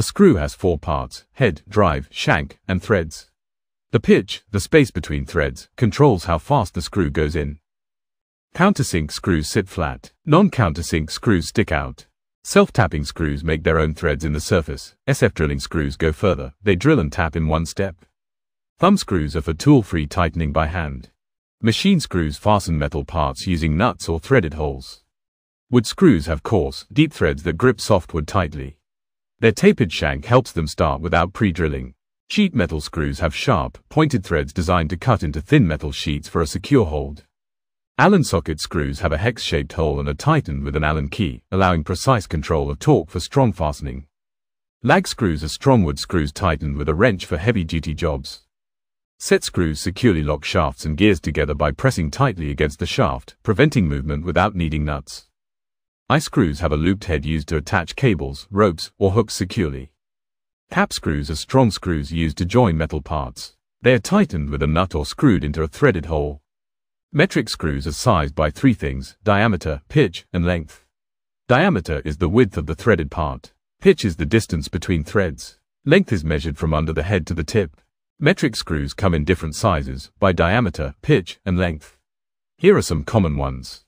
A screw has four parts, head, drive, shank, and threads. The pitch, the space between threads, controls how fast the screw goes in. Countersink screws sit flat. Non-countersink screws stick out. Self-tapping screws make their own threads in the surface. SF drilling screws go further. They drill and tap in one step. Thumb screws are for tool-free tightening by hand. Machine screws fasten metal parts using nuts or threaded holes. Wood screws have coarse, deep threads that grip softwood tightly. Their tapered shank helps them start without pre-drilling. Sheet metal screws have sharp, pointed threads designed to cut into thin metal sheets for a secure hold. Allen socket screws have a hex-shaped hole and are tightened with an Allen key, allowing precise control of torque for strong fastening. Lag screws are strong wood screws tightened with a wrench for heavy-duty jobs. Set screws securely lock shafts and gears together by pressing tightly against the shaft, preventing movement without needing nuts. Eye screws have a looped head used to attach cables, ropes, or hooks securely. Cap screws are strong screws used to join metal parts. They are tightened with a nut or screwed into a threaded hole. Metric screws are sized by three things, diameter, pitch, and length. Diameter is the width of the threaded part. Pitch is the distance between threads. Length is measured from under the head to the tip. Metric screws come in different sizes, by diameter, pitch, and length. Here are some common ones.